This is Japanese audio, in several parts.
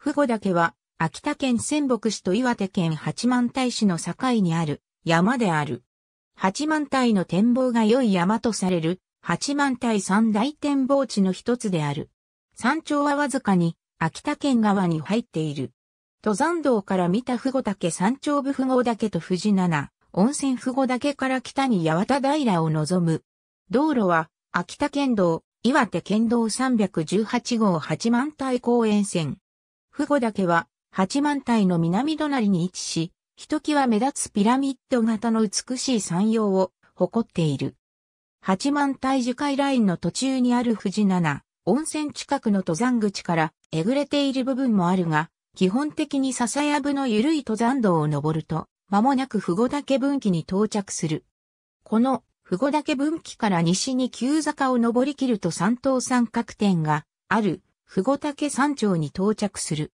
富後岳は、秋田県仙北市と岩手県八幡平市の境にある山である。八幡平の展望が良い山とされる、八幡平三大展望地の一つである。山頂はわずかに、秋田県側に入っている。登山道から見た富後岳山頂部富後岳と富士七、温泉富後岳から北に八幡平を望む。道路は、秋田県道、岩手県道318号八幡平公園線。富後岳は、八幡平の南隣に位置し、ひときわ目立つピラミッド型の美しい山陽を誇っている。八幡平樹海ラインの途中にある富士七、温泉近くの登山口からえぐれている部分もあるが、基本的に笹やぶの緩い登山道を登ると、間もなく富後岳分岐に到着する。この富後岳分岐から西に急坂を登り切ると三等三角点がある富後岳山頂に到着する。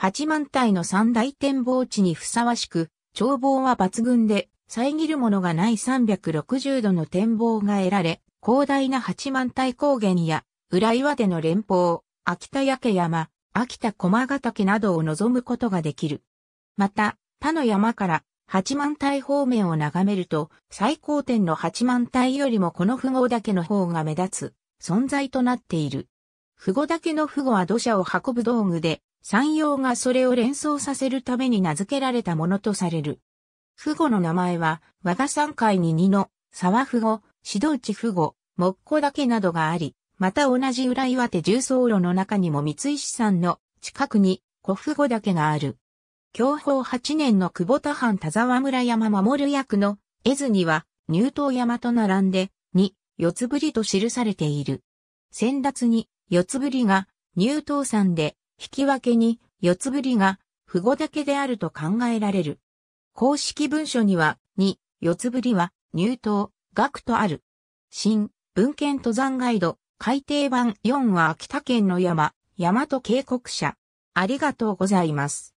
八万体の三大展望地にふさわしく、眺望は抜群で、遮るものがない360度の展望が得られ、広大な八万体高原や、浦岩での連峰、秋田焼山、秋田駒ヶ岳などを望むことができる。また、他の山から八万体方面を眺めると、最高点の八万体よりもこの富豪岳の方が目立つ存在となっている。富豪岳の富豪は土砂を運ぶ道具で、山陽がそれを連想させるために名付けられたものとされる。富語の名前は、和賀山海に二の、沢富語、指導地富語、木古岳などがあり、また同じ裏岩手重層路の中にも三石山の近くに古富語岳がある。享保8年の久保田藩田沢村山守役の絵図には入刀山と並んで、に、四つぶりと記されている。先達に、四つぶりが入刀山で、引き分けに、四つぶりが、符語だけであると考えられる。公式文書には、に、四つぶりは、入刀、学とある。新、文献登山ガイド、改訂版4は秋田県の山、大和渓谷社。ありがとうございます。